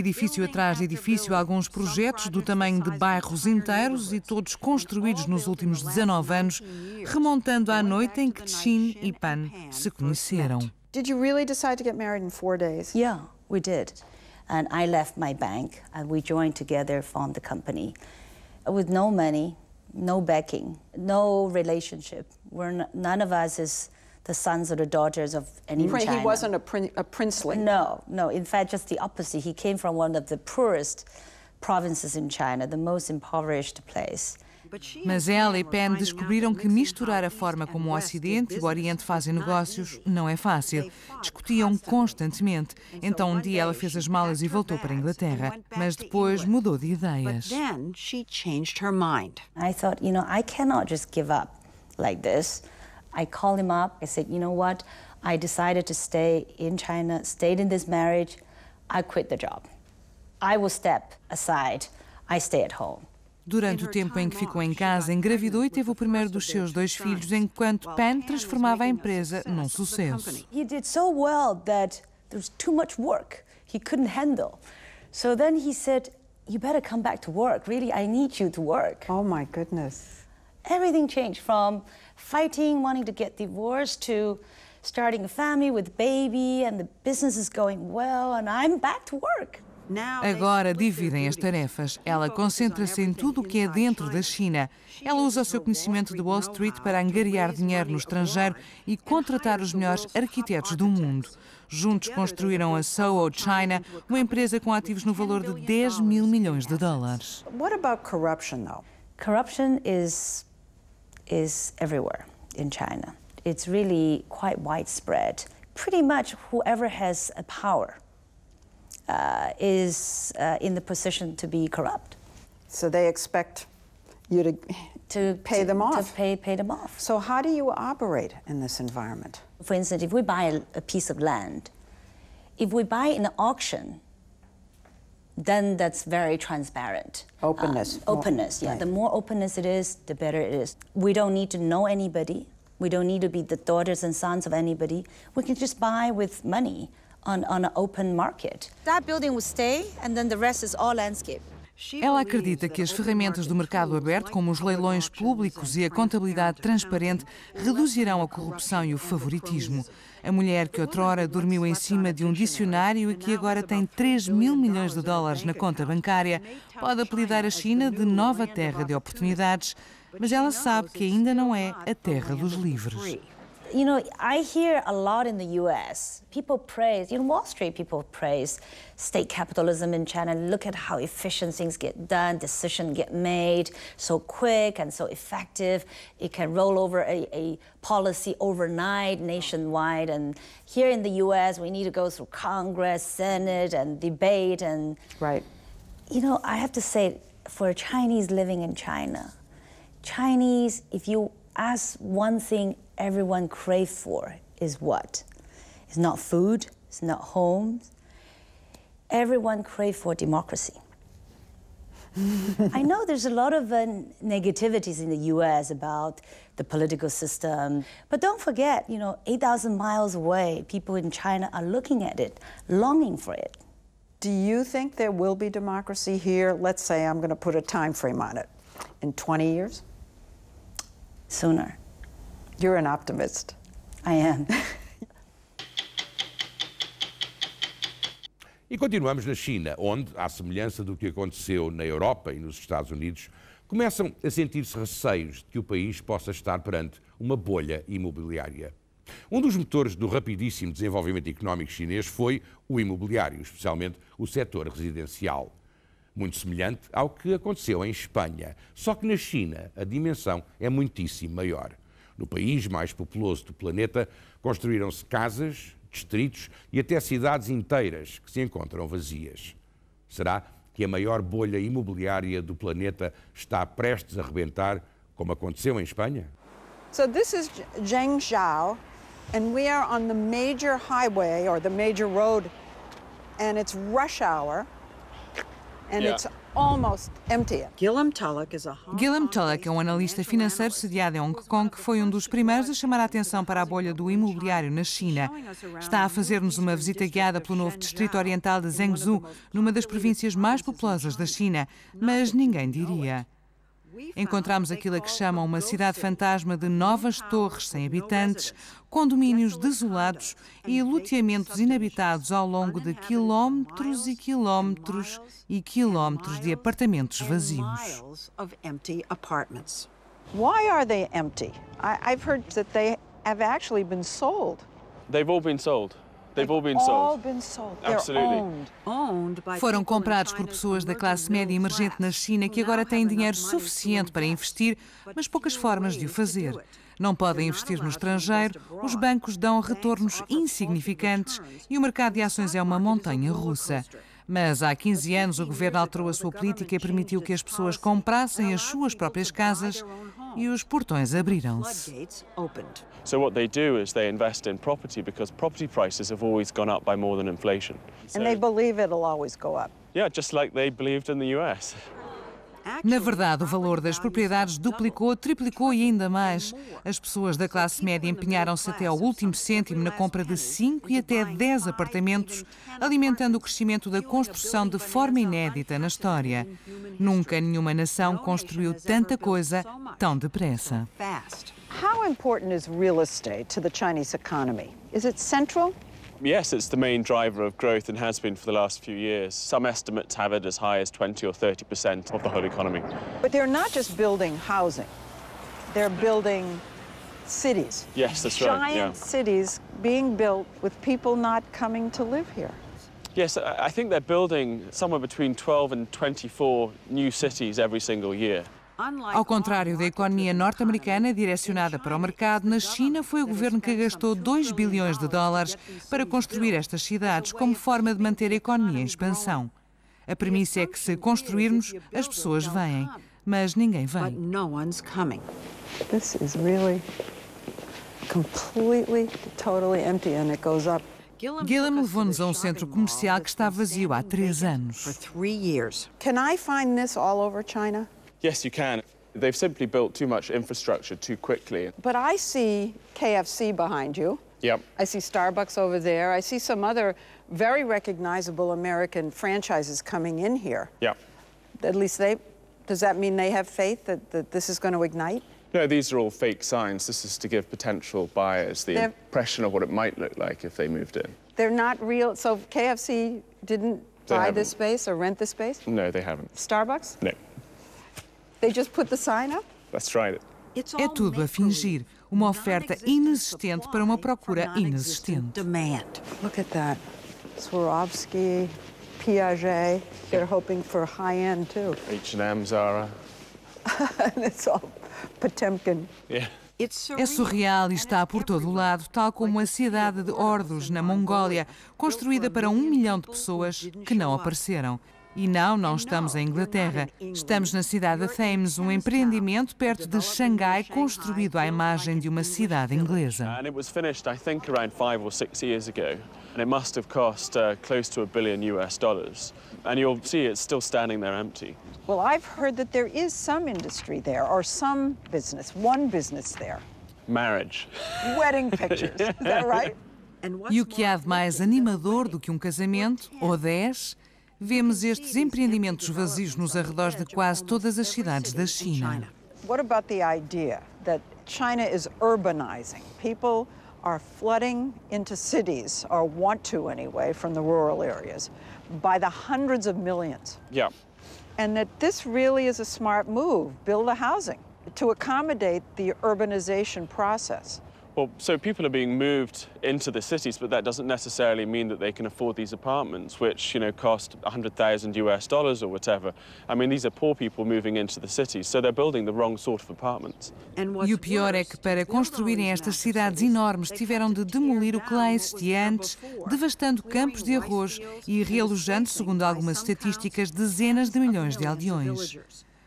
edifício atrás de edifício, alguns projetos do tamanho de bairros inteiros e todos construídos nos é últimos 19 anos, remontando à noite em que Chin e Pan se conheceram. Did you really decide to get married in four days? Yeah, we did. And I left my bank and we joined together, formed the company. With no money, no backing, no relationship. We're none of us is the sons or the daughters of any prince. He wasn't a, prin- a princely. No, no. In fact, just the opposite. He came from one of the poorest provinces in China, the most impoverished place. Mas ela e Pen descobriram que misturar a forma como o Ocidente e o Oriente fazem negócios não é fácil. Discutiam constantemente. Então um dia ela fez as malas e voltou para a Inglaterra, mas depois mudou de ideias. I thought, you know, I cannot just give up like this. I called him up. I said, you know what? I decided to stay in China, stayed in this marriage. I quit the job. I will step aside. I stay at home. Durante o tempo em que ficou em casa, engravidou e teve o primeiro dos seus dois filhos, enquanto Pan transformava a empresa num sucesso. He did so well that there was too much work he couldn't handle. So then he said, "You better come back to work. Really, I need you to work." Oh my goodness. Everything changed from fighting, wanting to get divorced, to starting a family with baby and the business is going well and I'm back to work. Agora dividem as tarefas. Ela concentra-se em tudo o que é dentro da China. Ela usa o seu conhecimento de Wall Street para angariar dinheiro no estrangeiro e contratar os melhores arquitetos do mundo. Juntos construíram a Soho China, uma empresa com ativos no valor de 10 mil milhões de dólares. What about corruption, though? Corruption is is everywhere in China. It's really quite widespread. Pretty much whoever has a power uh, is uh, in the position to be corrupt. So they expect you to, to pay to, them off. To pay, pay them off. So how do you operate in this environment? For instance, if we buy a, a piece of land, if we buy in an auction, then that's very transparent. Openness. Uh, openness, yeah. Right. The more openness it is, the better it is. We don't need to know anybody. We don't need to be the daughters and sons of anybody. We can just buy with money on, on an open market. That building will stay, and then the rest is all landscape. Ela acredita que as ferramentas do mercado aberto, como os leilões públicos e a contabilidade transparente, reduzirão a corrupção e o favoritismo. A mulher que outrora dormiu em cima de um dicionário e que agora tem 3 mil milhões de dólares na conta bancária pode apelidar a China de nova terra de oportunidades, mas ela sabe que ainda não é a terra dos livres. You know, I hear a lot in the US, people praise, you know, Wall Street people praise state capitalism in China. Look at how efficient things get done, decisions get made so quick and so effective. It can roll over a, a policy overnight nationwide. And here in the US, we need to go through Congress, Senate, and debate. And, right. you know, I have to say, for a Chinese living in China, Chinese, if you ask one thing everyone craves for is what? It's not food, it's not homes. Everyone craves for democracy. I know there's a lot of uh, negativities in the US about the political system, but don't forget, you know, 8,000 miles away, people in China are looking at it, longing for it. Do you think there will be democracy here? Let's say I'm going to put a time frame on it. In 20 years? Sooner. You're an optimist. I am. E continuamos na China, onde, à semelhança do que aconteceu na Europa e nos Estados Unidos, começam a sentir-se receios de que o país possa estar perante uma bolha imobiliária. Um dos motores do rapidíssimo desenvolvimento económico chinês foi o imobiliário, especialmente o setor residencial. Muito semelhante ao que aconteceu em Espanha, só que na China a dimensão é muitíssimo maior. No país mais populoso do planeta, construíram-se casas, distritos e até cidades inteiras que se encontram vazias. Será que a maior bolha imobiliária do planeta está prestes a rebentar, como aconteceu em Espanha? So this is Zhengzhou and we are on the major highway or the major road and it's rush hour and yeah. it's Gillam Tullock é um analista financeiro sediado em Hong Kong que foi um dos primeiros a chamar a atenção para a bolha do imobiliário na China. Está a fazer-nos uma visita guiada pelo novo distrito oriental de Zhengzhou, numa das províncias mais populosas da China, mas ninguém diria. Encontramos aquilo a que chamam uma cidade fantasma de novas torres sem habitantes, condomínios desolados e luteamentos inabitados ao longo de quilómetros e quilómetros e quilómetros de apartamentos vazios. Why are they empty? I've heard that they have actually been sold. They've all been sold. Foram comprados por pessoas da classe média emergente na China que agora têm dinheiro suficiente para investir, mas poucas formas de o fazer. Não podem investir no estrangeiro, os bancos dão retornos insignificantes e o mercado de ações é uma montanha russa. Mas há 15 anos o governo alterou a sua política e permitiu que as pessoas comprassem as suas próprias casas e os portões abriram-se. So what they do is they invest in property because property prices have always gone up by more than inflation. So... And they believe it'll always go up. Yeah, just like they believed in the US. Ah, na verdade, o ah, valor das propriedades duplicou, triplicou e ainda mais. As pessoas da classe média empenharam-se até ao último cêntimo na compra de 5 e até 10 apartamentos, alimentando o crescimento da construção de forma inédita na história. Nunca nenhuma nação construiu tanta coisa tão depressa. How important is real estate to the Chinese economy? Is it central? Yes, it's the main driver of growth and has been for the last few years. Some estimates have it as high as 20 or 30 percent of the whole economy. But they're not just building housing. They're building cities. Yes, that's Giant right. Giant yeah. cities being built with people not coming to live here. Yes, I think they're building somewhere between 12 and 24 new cities every single year. Ao contrário da economia norte-americana direcionada para o mercado, na China foi o governo que gastou 2 bilhões de dólares para construir estas cidades como forma de manter a economia em expansão. A premissa é que se construirmos, as pessoas vêm, mas ninguém vem. Gillam levou-nos a um centro comercial que está vazio há três anos. Can I find this all over China? Yes, you can. They've simply built too much infrastructure too quickly. But I see KFC behind you. Yep. I see Starbucks over there. I see some other very recognizable American franchises coming in here. Yeah. At least they, does that mean they have faith that, that this is going to ignite? No, these are all fake signs. This is to give potential buyers the They're, impression of what it might look like if they moved in. They're not real. So KFC didn't they buy haven't. this space or rent this space? No, they haven't. Starbucks? No. É tudo a fingir. Uma oferta inexistente para uma procura inexistente. Look at that. Swarovski, Piaget, they're hoping for high-end too. H&M, Zara. And it's all Potemkin. Yeah. É surreal e está por todo o lado, tal como a cidade de Ordos, na Mongólia, construída para um milhão de pessoas que não apareceram. E não, não estamos em Inglaterra. Estamos na cidade de Thames, um empreendimento perto de Xangai construído à imagem de uma cidade inglesa. And it must have cost uh, close to a billion US dollars. And you'll see it's still standing there empty. Well, I've heard that there is some industry there, or some business, one business there. Marriage. Wedding pictures, is that right? E o que há de mais animador do que um casamento, ou dez, Vemos estes empreendimentos vazios nos arredores de quase todas as cidades da China. What about the idea that China is urbanizing? People are flooding into cities, or want to anyway, from the rural areas, by the hundreds of millions. Yeah. And that this really is a smart move, build a housing to accommodate the urbanization process. Well, so people are being moved into the cities, but that doesn't necessarily mean that they can afford these apartments, which, you know, cost 100,000 US dollars or whatever. I mean, these are poor people moving into the cities, so they're building the wrong sort of apartments. E o pior é que para construírem estas cidades enormes tiveram de demolir o que lá existia antes, devastando campos de arroz e realojando, segundo algumas estatísticas, dezenas de milhões de aldeões.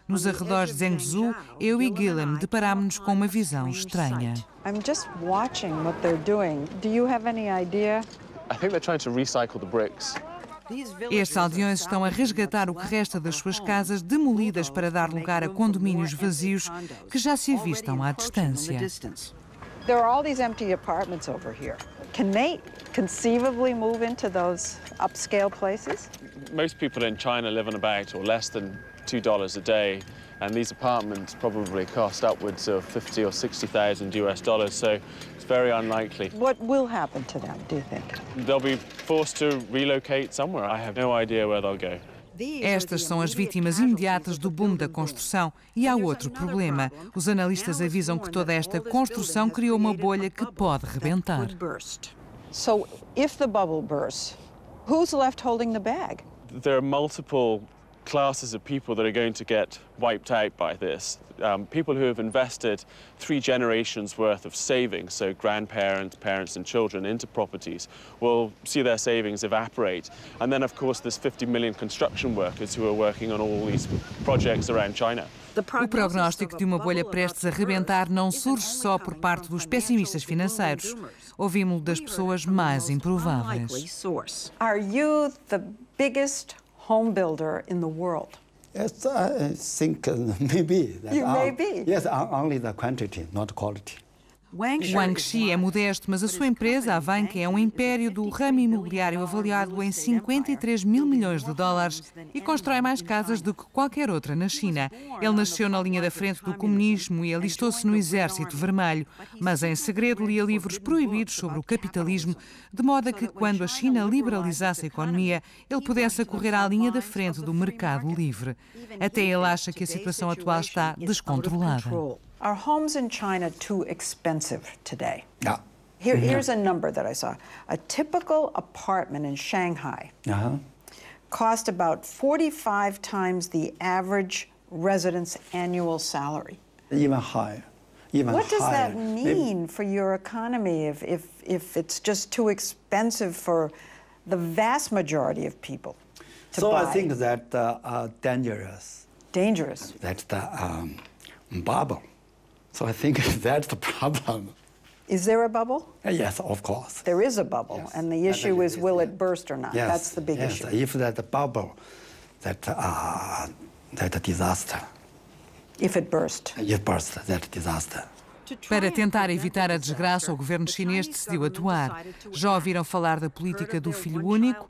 Nos arredores de Zhengzhou, eu e Guillem deparámos-nos com uma visão estranha. I'm just watching what they're doing. Do you have any idea? I think they're trying to recycle the bricks. Estes aldeões estão a resgatar o que resta das suas casas demolidas para dar lugar a condomínios vazios que já se avistam à distância. There are all these empty apartments over here. Can they conceivably move into those upscale places? Most people in China live on about or less than $2 a day. And these apartments probably cost upwards of 50 or 60,000 US dollars, so it's very unlikely. What will happen to them, do you think? They'll be forced to relocate somewhere. I have no idea where they'll go. Estas são as vítimas imediatas do boom da construção. E há outro problema. Os analistas avisam que toda esta construção criou uma bolha que pode rebentar. So, if the bubble bursts, who's left holding the bag? There are multiple classes of people that are going to get wiped out by this. Um, people who have invested three generations worth of savings, so grandparents, parents and children, into properties, will see their savings evaporate. And then, of course, there's 50 million construction workers who are working on all these projects around China. O prognóstico de uma bolha prestes a rebentar não surge só por parte dos pessimistas financeiros. Ouvimos das pessoas mais improváveis. Are you the biggest home builder in the world? Yes, I think uh, maybe. That you may be. Yes, only the quantity, not quality. Wang Xi é modesto, mas a sua empresa, a Vanke, é um império do ramo imobiliário avaliado em 53 mil milhões de dólares e constrói mais casas do que qualquer outra na China. É ele é nasceu na linha da frente do comunismo e alistou-se no Exército Vermelho, mas em segredo lia livros proibidos sobre o capitalismo, de modo a que quando a China liberalizasse a economia, ele pudesse correr à linha da frente do mercado livre. Até ele acha que a situação atual está descontrolada. Are homes in China too expensive today? Yeah. Here, mm -hmm. Here's a number that I saw. A typical apartment in Shanghai uh -huh. cost about 45 times the average resident's annual salary. Even higher. Even what higher. does that mean Maybe. for your economy if, if, if it's just too expensive for the vast majority of people to so buy? I think that uh, uh, dangerous. Dangerous. That's the um, bubble. So I think that's the problem. Is there a bubble? Uh, yes, of course. There is a bubble, yes. and the issue is, is will yeah. it burst or not? Yes. That's the big yes. issue. If that bubble, that uh, that disaster. If it burst. If burst, that disaster. Para tentar evitar a desgraça, o governo chinês decidiu atuar. Já ouviram falar da política do filho único?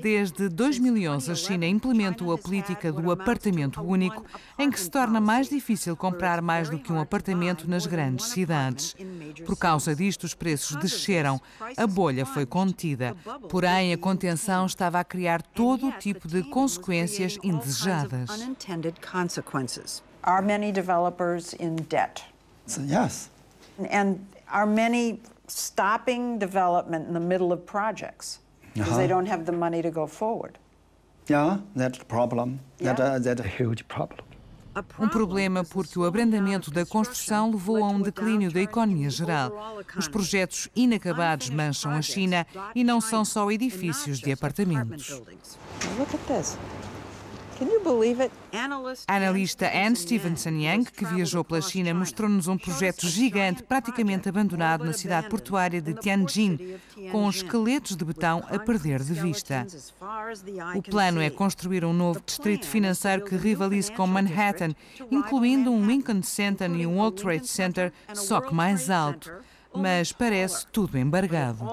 Desde 2011, a China implementou a política do apartamento único, em que se torna mais difícil comprar mais do que um apartamento nas grandes cidades. Por causa disto, os preços desceram, a bolha foi contida. Porém, a contenção estava a criar todo o tipo de consequências indesejadas. Há muitos developers em debt? So, yes. And are many stopping development in the middle of projects because uh -huh. they uh-huh. don't have the money to go forward? Yeah, that's a problem. Yeah. Uh, that, uh, that's a huge problem. Um problema porque o abrandamento da construção levou a um declínio da economia geral. Os projetos inacabados mancham a China e não são só edifícios de apartamentos. Look at this. A analista Anne Stevenson Yang, que viajou pela China, mostrou-nos um projeto gigante, praticamente abandonado na cidade portuária de Tianjin, com esqueletos de betão a perder de vista. O plano é construir um novo distrito financeiro que rivalize com Manhattan, incluindo um Lincoln Center e um World Trade Center, só que mais alto mas parece tudo embargado.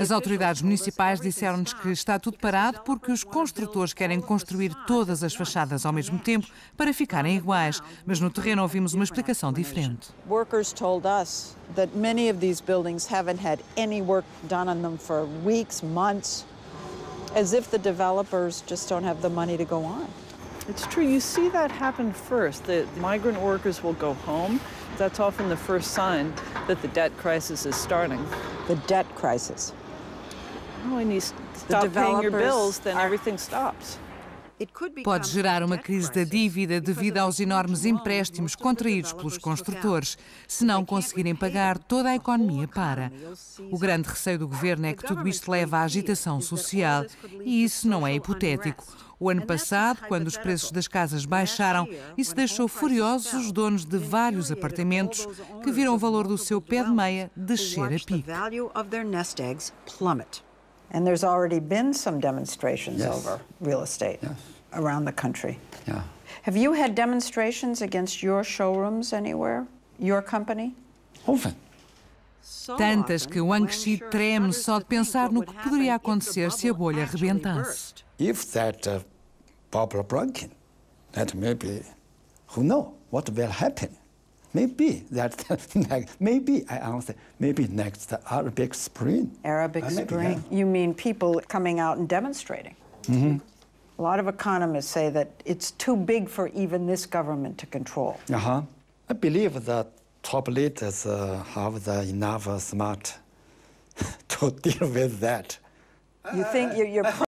As autoridades municipais disseram-nos que está tudo parado porque os construtores querem construir todas as fachadas ao mesmo tempo para ficarem iguais, mas no terreno ouvimos uma explicação diferente. Workers told us that many of these buildings haven't had any work done on them for weeks, months. as if the developers just don't have the money to go on. It's true. You see that happen first. The migrant workers will go home. That's often the first sign that the debt crisis is starting. The debt crisis. Well, when you stop paying your bills, then are, everything stops. Pode gerar uma crise da dívida devido aos enormes empréstimos contraídos pelos construtores. Se não conseguirem pagar, toda a economia para. O grande receio do governo é que tudo isto leve à agitação social. E isso não é hipotético. O ano passado, quando os preços das casas baixaram, isso deixou furiosos os donos de vários apartamentos que viram o valor do seu pé de meia descer a pique. And there's already been some demonstrations yes. over real estate yes. around the country. Yeah. Have you had demonstrations against your showrooms anywhere? Your company? Often. Tantas que Wang Shi treme só de pensar no que poderia acontecer se a bolha arrebentasse. If that uh, bubble broken, that maybe who knows what will happen. Maybe that's maybe I answered. Maybe next Arabic Spring. Arabic uh, maybe, Spring. Yeah. You mean people coming out and demonstrating? Mm -hmm. A lot of economists say that it's too big for even this government to control. Uh huh. I believe that top leaders uh, have the enough smart to deal with that. You think you're, uh, you're